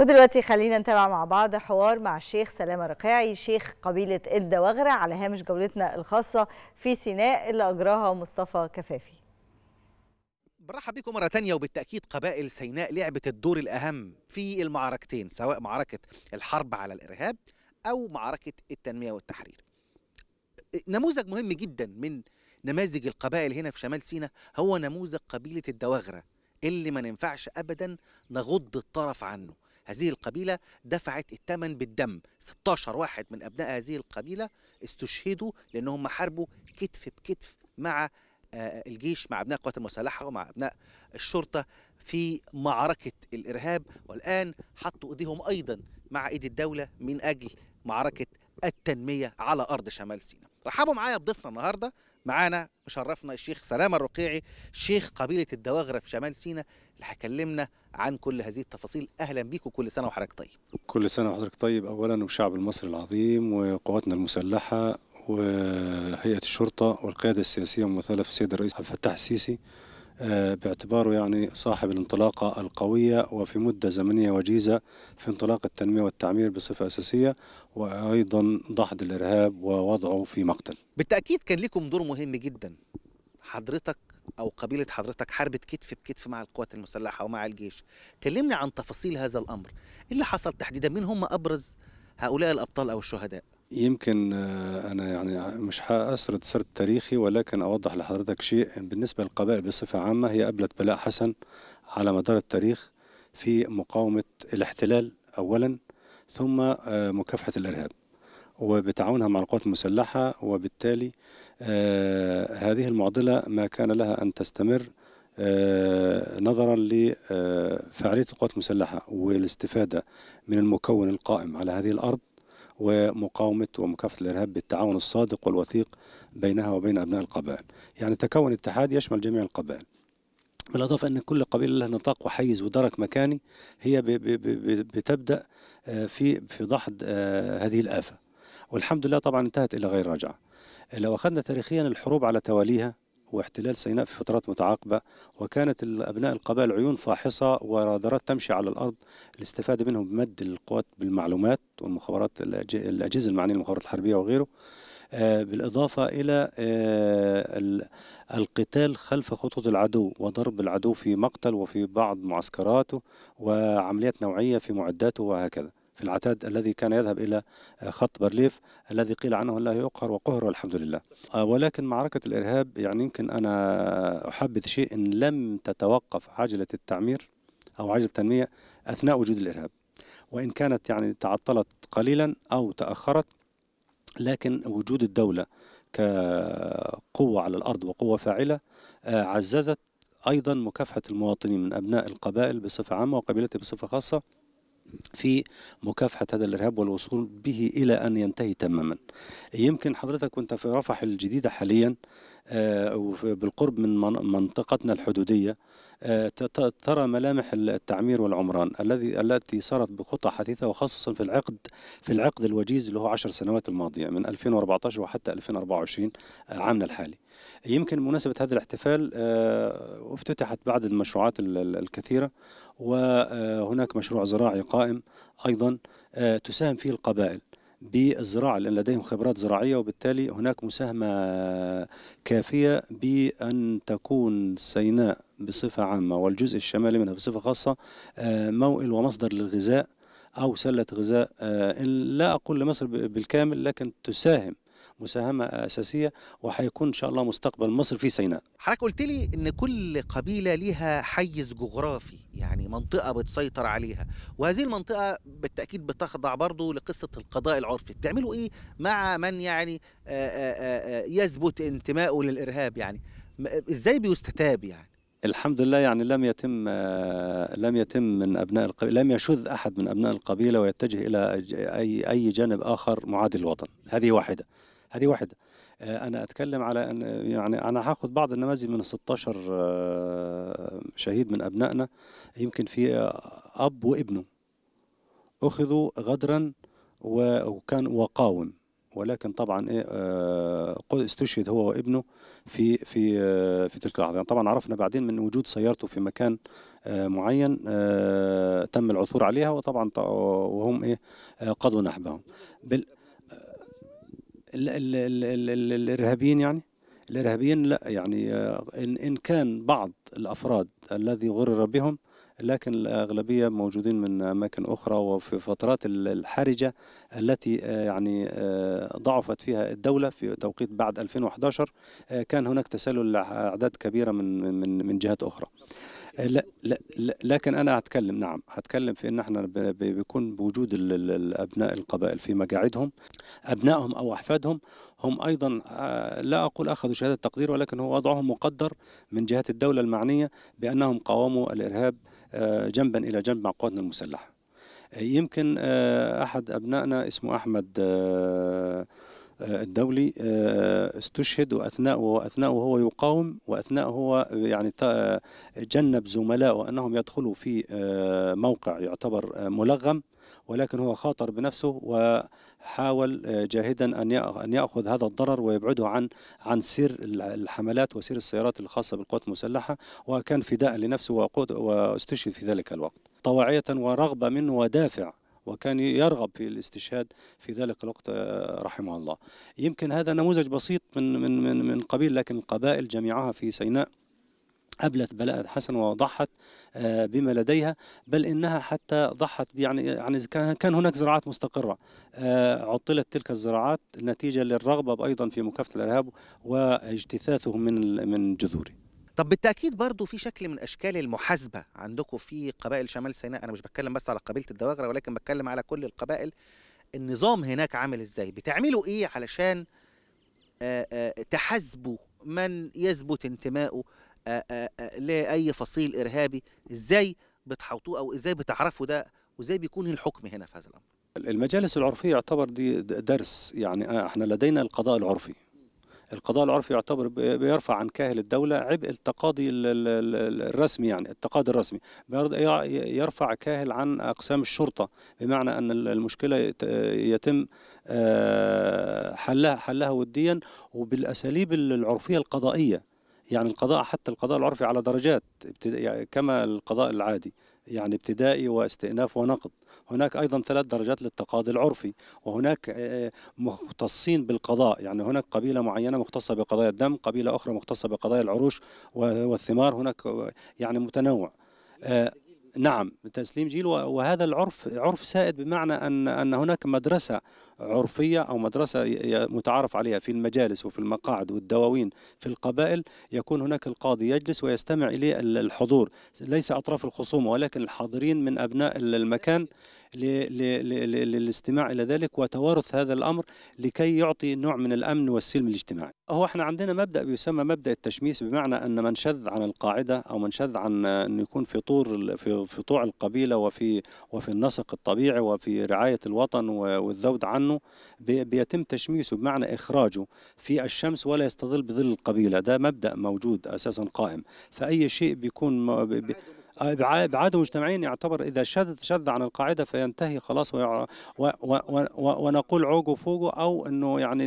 ودلوقتي خلينا نتابع مع بعض حوار مع الشيخ سلامة رقاعي شيخ قبيلة الدواغرة على هامش جولتنا الخاصة في سيناء اللي أجراها مصطفى كفافي برحب بكم مرة تانية وبالتأكيد قبائل سيناء لعبت الدور الأهم في المعركتين سواء معركة الحرب على الإرهاب أو معركة التنمية والتحرير نموذج مهم جدا من نماذج القبائل هنا في شمال سيناء هو نموذج قبيلة الدواغرة اللي ما ننفعش أبدا نغض الطرف عنه هذه القبيلة دفعت الثمن بالدم 16 واحد من أبناء هذه القبيلة استشهدوا لأنهم حاربوا كتف بكتف مع آه، الجيش مع ابناء القوات المسلحه ومع ابناء الشرطه في معركه الارهاب والان حطوا ايديهم ايضا مع ايد الدوله من اجل معركه التنميه على ارض شمال سيناء. رحبوا معايا بضيفنا النهارده معانا مشرفنا الشيخ سلامة الرقيعي شيخ قبيلة الدواغرة في شمال سينا اللي هيكلمنا عن كل هذه التفاصيل أهلا بيك وكل سنة وحضرتك طيب كل سنة وحضرتك طيب أولا وشعب المصري العظيم وقواتنا المسلحة وهيئة الشرطة والقيادة السياسية الممثلة في السيد الرئيس عبد الفتاح السيسي آه، باعتباره يعني صاحب الانطلاقة القوية وفي مدة زمنية وجيزة في انطلاق التنمية والتعمير بصفة أساسية وأيضا ضحد الإرهاب ووضعه في مقتل بالتأكيد كان لكم دور مهم جدا حضرتك أو قبيلة حضرتك حاربت كتف بكتف مع القوات المسلحة ومع الجيش كلمني عن تفاصيل هذا الأمر إيه اللي حصل تحديدا مين هم أبرز هؤلاء الأبطال أو الشهداء يمكن آه، أنا يعني مش حاسرد سرد تاريخي ولكن أوضح لحضرتك شيء بالنسبة للقبائل بصفة عامة هي قبلت بلاء حسن على مدار التاريخ في مقاومة الاحتلال أولا ثم آه، مكافحة الإرهاب وبتعاونها مع القوات المسلحة وبالتالي آه، هذه المعضلة ما كان لها أن تستمر نظرا لفعالية القوات المسلحة والاستفادة من المكون القائم على هذه الأرض ومقاومة ومكافحة الإرهاب بالتعاون الصادق والوثيق بينها وبين أبناء القبائل يعني تكون اتحاد يشمل جميع القبائل بالإضافة أن كل قبيلة لها نطاق وحيز ودرك مكاني هي بتبدأ آه، في في ضحض آه، هذه الآفة والحمد لله طبعا انتهت إلى غير رجعة لو أخذنا تاريخيا الحروب على تواليها واحتلال سيناء في فترات متعاقبة وكانت أبناء القبائل عيون فاحصة ورادارات تمشي على الأرض الاستفادة منهم بمد القوات بالمعلومات والمخابرات الأجهزة المعنية المخابرات الحربية وغيره آه، بالإضافة إلى آه، القتال خلف خطوط العدو وضرب العدو في مقتل وفي بعض معسكراته وعمليات نوعية في معداته وهكذا في العتاد الذي كان يذهب إلى خط برليف الذي قيل عنه لا يقهر وقهر والحمد لله آه، ولكن معركة الإرهاب يعني يمكن أنا أحبذ شيء إن لم تتوقف عجلة التعمير أو عجلة التنمية أثناء وجود الإرهاب وإن كانت يعني تعطلت قليلا أو تأخرت لكن وجود الدولة كقوة على الأرض وقوة فاعلة آه، عززت أيضا مكافحة المواطنين من أبناء القبائل بصفة عامة وقبيلتي بصفة خاصة في مكافحة هذا الإرهاب والوصول به إلى أن ينتهي تماما يمكن حضرتك وانت في رفح الجديدة حاليا آه، بالقرب من منطقتنا الحدودية آه، ترى ملامح التعمير والعمران الذي التي صارت بخطى حديثة وخصوصا في العقد في العقد الوجيز اللي هو 10 سنوات الماضية من 2014 وحتى 2024 آه، عامنا الحالي يمكن مناسبة هذا الاحتفال آه، افتتحت بعض المشروعات الكثيرة وهناك مشروع زراعي قائم أيضا آه، تساهم فيه القبائل بالزراعة لأن لديهم خبرات زراعية وبالتالي هناك مساهمة كافية بأن تكون سيناء بصفة عامة والجزء الشمالي منها بصفة خاصة آه، موئل ومصدر للغذاء أو سلة غذاء لا أقول لمصر بالكامل لكن تساهم مساهمه اساسيه وهيكون ان شاء الله مستقبل مصر في سيناء حضرتك قلت لي ان كل قبيله ليها حيز جغرافي يعني منطقه بتسيطر عليها وهذه المنطقه بالتاكيد بتخضع برضه لقصه القضاء العرفي بتعملوا ايه مع من يعني آه، آه، آه، يثبت انتمائه للارهاب يعني ازاي بيستتاب يعني الحمد لله يعني لم يتم لم يتم من ابناء القبيله لم يشذ احد من ابناء القبيله ويتجه الى اي اي جانب اخر معادي للوطن هذه واحده هذه واحدة آه، أنا أتكلم على أن يعني أنا هاخد بعض النماذج من 16 آه، شهيد من أبنائنا يمكن في آه، أب وابنه أخذوا غدرا وكان وقاوم ولكن طبعا ايه استشهد هو وابنه في في في تلك اللحظه يعني طبعا عرفنا بعدين من وجود سيارته في مكان معين تم العثور عليها وطبعا وهم ايه قضوا نحبهم الارهابيين يعني الارهابيين لا يعني آه، ان ان كان بعض الافراد الذي غرر بهم لكن الأغلبية موجودين من أماكن أخرى وفي فترات الحرجة التي آه، يعني آه، ضعفت فيها الدولة في توقيت بعد 2011 كان هناك تسلل أعداد كبيرة من من من جهات أخرى. لا لا لكن انا هتكلم نعم هتكلم في ان احنا بيكون بوجود الابناء القبائل في مقاعدهم ابنائهم او احفادهم هم ايضا آه، لا اقول اخذوا شهاده تقدير ولكن هو وضعهم مقدر من جهه الدوله المعنيه بانهم قاوموا الارهاب آه، جنبا الى جنب مع قواتنا المسلحه يمكن آه، احد ابنائنا اسمه احمد آه، الدولي آه، استشهد واثناء واثناء وهو يقاوم واثناء هو يعني آه، جنب زملائه انهم يدخلوا في موقع يعتبر ملغم ولكن هو خاطر بنفسه وحاول جاهدا ان ان ياخذ هذا الضرر ويبعده عن عن سير الحملات وسير السيارات الخاصه بالقوات المسلحه وكان فداء لنفسه واستشهد في ذلك الوقت طواعيه ورغبه منه ودافع وكان يرغب في الاستشهاد في ذلك الوقت آه، رحمه الله يمكن هذا نموذج بسيط من من من, من قبيل لكن القبائل جميعها في سيناء أبلت بلاء حسن وضحت آه، بما لديها بل إنها حتى ضحت يعني يعني كان هناك زراعات مستقرة آه، عطلت تلك الزراعات نتيجة للرغبة أيضا في مكافحة الإرهاب واجتثاثه من من جذوره طب بالتاكيد برضو في شكل من اشكال المحاسبه عندكم في قبائل شمال سيناء انا مش بتكلم بس على قبيله الدواغره ولكن بتكلم على كل القبائل النظام هناك عامل ازاي بتعملوا ايه علشان تحاسبوا من يثبت انتمائه لاي فصيل ارهابي ازاي بتحوطوه او ازاي بتعرفوا ده وازاي بيكون الحكم هنا في هذا الامر المجالس العرفيه يعتبر دي درس يعني آه، احنا لدينا القضاء العرفي القضاء العرفي يعتبر بيرفع عن كاهل الدولة عبء التقاضي الرسمي يعني التقاضي الرسمي يرفع كاهل عن أقسام الشرطة بمعنى أن المشكلة يتم آه، حلها حلها وديا وبالأساليب العرفية القضائية يعني القضاء حتى القضاء العرفي على درجات يعني كما القضاء العادي يعني ابتدائي واستئناف ونقد هناك ايضا ثلاث درجات للتقاضي العرفي وهناك آه، آه، مختصين بالقضاء يعني هناك قبيله معينه مختصه بقضايا الدم قبيله اخرى مختصه بقضايا العروش والثمار هناك آه، يعني متنوع نعم تسليم جيل وهذا العرف عرف سائد بمعنى ان ان هناك مدرسه عرفية أو مدرسة متعارف عليها في المجالس وفي المقاعد والدواوين في القبائل يكون هناك القاضي يجلس ويستمع إليه الحضور ليس أطراف الخصومة ولكن الحاضرين من أبناء المكان للاستماع إلى ذلك وتوارث هذا الأمر لكي يعطي نوع من الأمن والسلم الاجتماعي هو احنا عندنا مبدأ بيسمى مبدأ التشميس بمعنى أن من شذ عن القاعدة أو من شذ عن أن يكون في طور في فطوع القبيلة وفي وفي النسق الطبيعي وفي رعاية الوطن والذود عنه عنه بيتم تشميسه بمعنى إخراجه في الشمس ولا يستظل بظل القبيلة ده مبدأ موجود أساسا قائم فأي شيء بيكون ابعاده مجتمعيا يعتبر اذا شذ شذ عن القاعده فينتهي خلاص و و و ونقول عوقه فوقه او انه يعني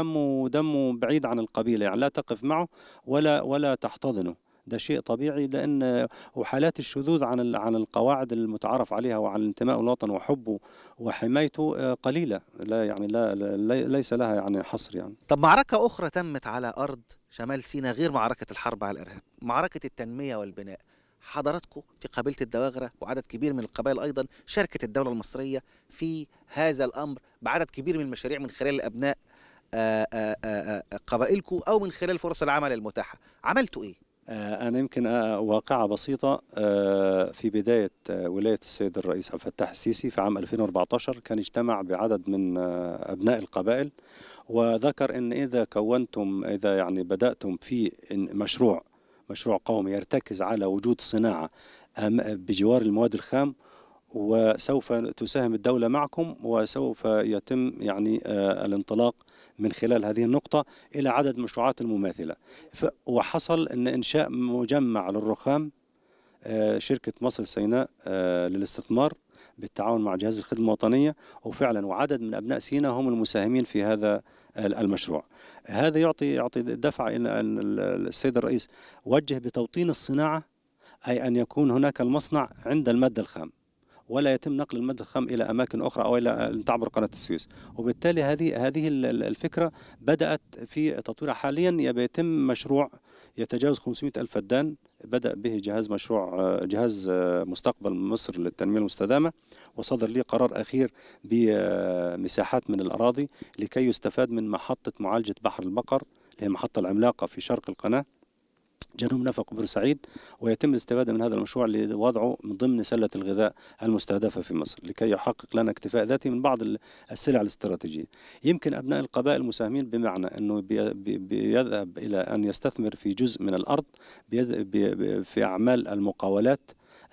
همه ودمه بعيد عن القبيله يعني لا تقف معه ولا ولا تحتضنه ده شيء طبيعي لان وحالات الشذوذ عن عن القواعد المتعارف عليها وعن الانتماء الوطن وحبه وحمايته آه، قليله لا يعني لا, ليس لها يعني حصر يعني طب معركه اخرى تمت على ارض شمال سيناء غير معركه الحرب على الارهاب معركه التنميه والبناء حضراتكم في قبيله الدواغره وعدد كبير من القبائل ايضا شاركت الدوله المصريه في هذا الامر بعدد كبير من المشاريع من خلال ابناء آه، آه، قبائلكم او من خلال فرص العمل المتاحه عملتوا ايه آه، أنا يمكن آه، واقعة بسيطة آه، في بداية ولاية السيد الرئيس عبد الفتاح السيسي في عام 2014 كان اجتمع بعدد من أبناء القبائل وذكر أن إذا كونتم إذا يعني بدأتم في مشروع مشروع قومي يرتكز على وجود صناعة بجوار المواد الخام وسوف تساهم الدولة معكم وسوف يتم يعني آه، الانطلاق من خلال هذه النقطة إلى عدد مشروعات المماثلة وحصل أن إنشاء مجمع للرخام آه، شركة مصر سيناء آه، للاستثمار بالتعاون مع جهاز الخدمة الوطنية وفعلا وعدد من أبناء سيناء هم المساهمين في هذا المشروع هذا يعطي يعطي دفع إلى أن السيد الرئيس وجه بتوطين الصناعة أي أن يكون هناك المصنع عند المادة الخام ولا يتم نقل الماده الخام الى اماكن اخرى او الى ان تعبر قناه السويس وبالتالي هذه هذه الفكره بدات في تطويرها حاليا يتم مشروع يتجاوز 500 ألف فدان بدأ به جهاز مشروع جهاز آه، مستقبل مصر للتنمية المستدامة وصدر لي قرار أخير بمساحات من الأراضي لكي يستفاد من محطة معالجة بحر البقر اللي هي المحطة العملاقة في شرق القناة جنوب نفق بورسعيد ويتم الاستفادة من هذا المشروع لوضعه من ضمن سلة الغذاء المستهدفة في مصر لكي يحقق لنا اكتفاء ذاتي من بعض السلع الاستراتيجية يمكن أبناء القبائل مساهمين بمعنى أنه بيذهب إلى أن يستثمر في جزء من الأرض في أعمال المقاولات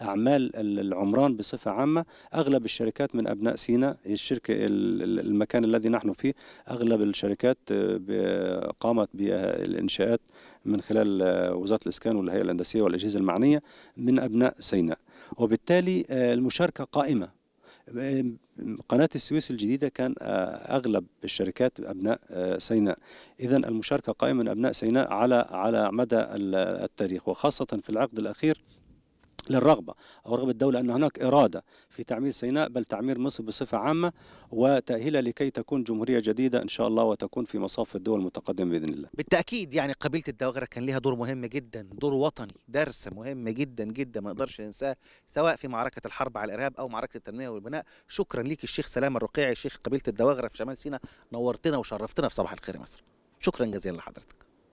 أعمال العمران بصفة عامة أغلب الشركات من أبناء سيناء الشركة المكان الذي نحن فيه أغلب الشركات آه، قامت بالإنشاءات من خلال آه، وزارة الإسكان والهيئة الهندسية والأجهزة المعنية من أبناء سيناء وبالتالي آه، المشاركة قائمة قناة السويس الجديدة كان أغلب الشركات أبناء سيناء إذا المشاركة قائمة من أبناء سيناء على على مدى التاريخ وخاصة في العقد الأخير للرغبة أو رغبة الدولة أن هناك إرادة في تعمير سيناء بل تعمير مصر بصفة عامة وتأهيلها لكي تكون جمهورية جديدة إن شاء الله وتكون في مصاف الدول المتقدمة بإذن الله بالتأكيد يعني قبيلة الدواغرة كان لها دور مهم جدا دور وطني درس مهم جدا جدا ما نقدرش ننساه سواء في معركة الحرب على الإرهاب أو معركة التنمية والبناء شكرا ليك الشيخ سلام الرقيعي شيخ قبيلة الدواغرة في شمال سيناء نورتنا وشرفتنا في صباح الخير مصر شكرا جزيلا لحضرتك